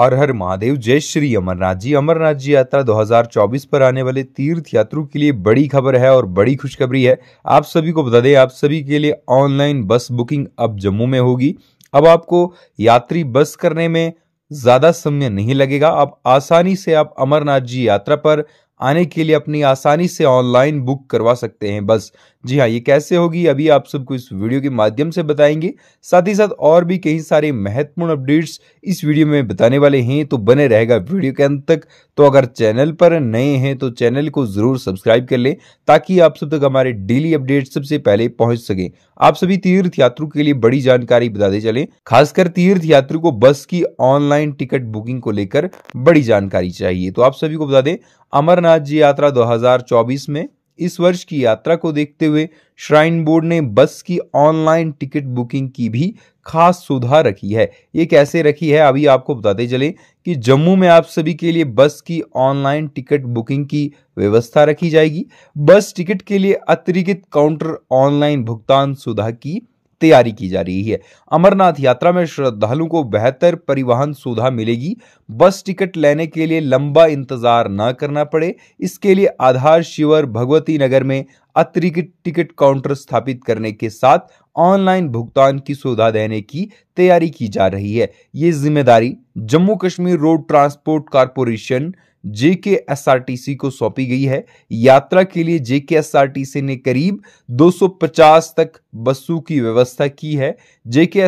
हर हर महादेव जय श्री अमरनाथ जी अमरनाथ जी यात्रा 2024 पर आने वाले तीर्थ यात्रियों के लिए बड़ी खबर है और बड़ी खुशखबरी है आप सभी को बता दें आप सभी के लिए ऑनलाइन बस बुकिंग अब जम्मू में होगी अब आपको यात्री बस करने में ज़्यादा समय नहीं लगेगा अब आसानी से आप अमरनाथ जी यात्रा पर आने के लिए अपनी आसानी से ऑनलाइन बुक करवा सकते हैं बस जी हाँ ये कैसे होगी अभी आप सबको इस वीडियो के माध्यम से बताएंगे साथ ही साथ और भी कई सारे महत्वपूर्ण अपडेट्स इस वीडियो में बताने वाले हैं तो बने रहेगा वीडियो के अंत तक तो अगर चैनल पर नए हैं तो चैनल को ज़रूर सब्सक्राइब कर लें ताकि आप सब तक हमारे डेली अपडेट सबसे पहले पहुंच सके आप सभी तीर्थ यात्रु के लिए बड़ी जानकारी बताते चले खासकर तीर्थ यात्रु को बस की ऑनलाइन टिकट बुकिंग को लेकर बड़ी जानकारी चाहिए तो आप सभी को बता दें अमरनाथ जी यात्रा 2024 में इस वर्ष की यात्रा को देखते हुए श्राइन बोर्ड ने बस की ऑनलाइन टिकट बुकिंग की भी खास सुधा रखी है ये कैसे रखी है अभी आपको बताते चले कि जम्मू में आप सभी के लिए बस की ऑनलाइन टिकट बुकिंग की व्यवस्था रखी जाएगी बस टिकट के लिए अतिरिक्त काउंटर ऑनलाइन भुगतान सुधा की तैयारी की जा रही है अमरनाथ यात्रा में श्रद्धालुओं को बेहतर परिवहन सुविधा मिलेगी बस टिकट लेने के लिए लंबा इंतजार न करना पड़े इसके लिए आधार शिविर भगवती नगर में अतिरिक्त टिकट काउंटर स्थापित करने के साथ ऑनलाइन भुगतान की सुविधा देने की तैयारी की जा रही है ये जिम्मेदारी Jammu Kashmir road transport corporation JK को सौंपी गई है यात्रा के लिए जेके ने करीब 250 तक बसों की व्यवस्था की है जेके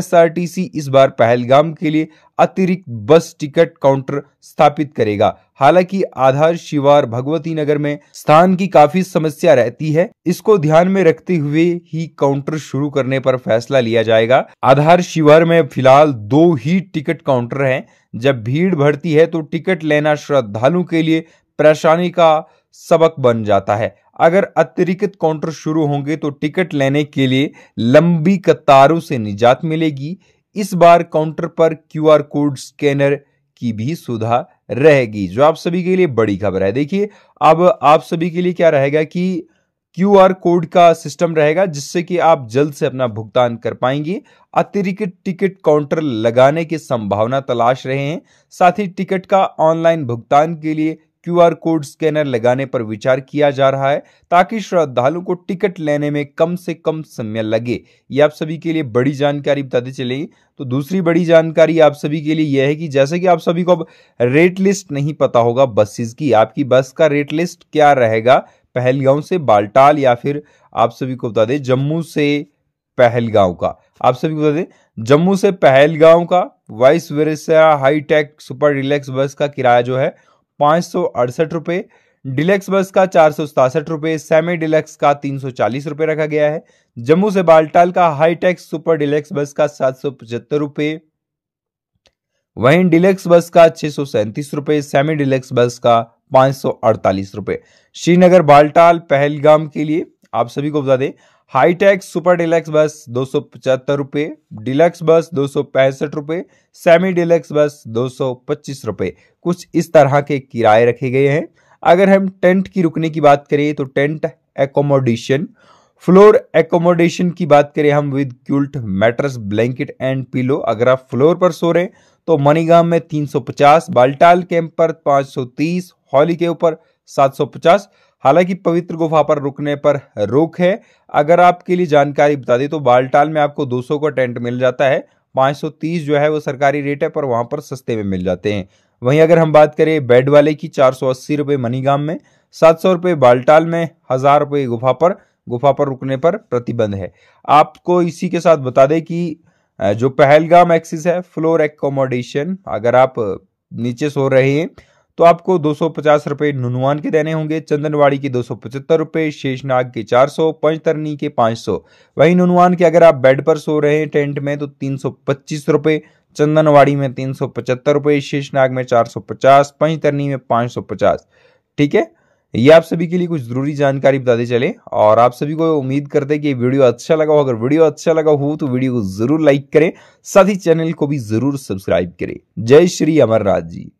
इस बार पहलगाम के लिए अतिरिक्त बस टिकट काउंटर स्थापित करेगा हालांकि आधार शिवार भगवती नगर में स्थान की काफी समस्या रहती है इसको ध्यान में रखते हुए ही काउंटर शुरू करने पर फैसला लिया जाएगा आधार शिवार में फिलहाल दो ही टिकट काउंटर हैं जब भीड़ बढ़ती है तो टिकट लेना श्रद्धालु के लिए परेशानी का सबक बन जाता है अगर अतिरिक्त काउंटर शुरू होंगे तो टिकट लेने के लिए लंबी कतारों से निजात मिलेगी इस बार काउंटर पर क्यूआर कोड स्कैनर की भी सुधा रहेगी जो आप सभी के लिए बड़ी खबर है देखिए अब आप सभी के लिए क्या रहेगा कि क्यू आर कोड का सिस्टम रहेगा जिससे कि आप जल्द से अपना भुगतान कर पाएंगे अतिरिक्त टिकट काउंटर लगाने की संभावना तलाश रहे हैं साथ ही टिकट का ऑनलाइन भुगतान के लिए क्यूआर कोड स्कैनर लगाने पर विचार किया जा रहा है ताकि श्रद्धालुओं को टिकट लेने में कम से कम समय लगे ये आप सभी के लिए बड़ी जानकारी बताते चलेंगे तो दूसरी बड़ी जानकारी आप सभी के लिए यह है कि जैसे कि आप सभी को अब रेट लिस्ट नहीं पता होगा बसेस की आपकी बस का रेट लिस्ट क्या रहेगा पहलगांव से बालटाल या फिर आप सभी को बता दें जम्मू से पहलगांव का आप सभी को बता दें जम्मू से पहलगांव का vice versa high tech super relax bus का किराया जो है पाँच सौ अड़सठ डिलेक्स बस का चार सौ सतासठ रुपये सेमी डिलेक्स का तीन सौ चालीस रुपये रखा गया है जम्मू से बालटाल का हाईटेक सुपर डिलेक्स बस का सात सौ पचहत्तर रुपये वहीं डिलेक्स बस का छह सौ सैंतीस रुपये सेमी डिलेक्स बस का पाँच सौ अड़तालीस रुपये श्रीनगर बालटाल पहलगाम के लिए आप सभी को बता दें हाईटेक सुपर डिलेक्स बस दो सौ पचहत्तर डिलक्स बस दो सौ पैंसठ सेमी डिलक्स बस दो सौ पच्चीस कुछ इस तरह के किराए रखे गए हैं अगर हम टेंट की रुकने की बात करें तो टेंट एकोमोडेशन फ्लोर एकोमोडेशन की बात करें हम with quilt mattress blanket and pillow अगर आप फ्लोर पर सो रहे तो मनीगाम में 350 बाल्टाल कैंप पर 530 हॉली के ऊपर 750 हालांकि पवित्र गुफा पर रुकने पर रोक है अगर आपके लिए जानकारी बता दें तो बालटाल में आपको 200 का टेंट मिल जाता है 530 जो है वो सरकारी रेट है पर वहां पर सस्ते में मिल जाते हैं वहीं अगर हम बात करें बेड वाले की चार सौ अस्सी रुपये मनीगाम में सात सौ रुपये बालटाल में हज़ार रुपये गुफा पर गुफा पर रुकने पर प्रतिबंध है आपको इसी के साथ बता दें कि जो पहलगाम एक्सिस है फ्लोर एकोमोडेशन अगर आप नीचे सो रहे हैं तो आपको दो सौ पचास नुनवान के देने होंगे चंदनवाड़ी के दो सौ पचहत्तर रुपये शेषनाग के चार सौ पंचतरनी के 500 सौ वहीं नुनवान के अगर आप बेड पर सो रहे हैं टेंट में तो तीन सौ पच्चीस रुपये चंदनवाड़ी में तीन सौ पचहत्तर रुपये शेषनाग में चार सौ पचास पंचतरनी में 550 सौ पचास ठीक है ये आप सभी के लिए कुछ जरूरी जानकारी बताते चले और आप सभी को उम्मीद करते हैं कि वीडियो अच्छा लगा हो अगर वीडियो अच्छा लगा हो तो वीडियो को जरूर लाइक करें साथ ही चैनल को भी जरूर सब्सक्राइब करें जय श्री अमरनाथ जी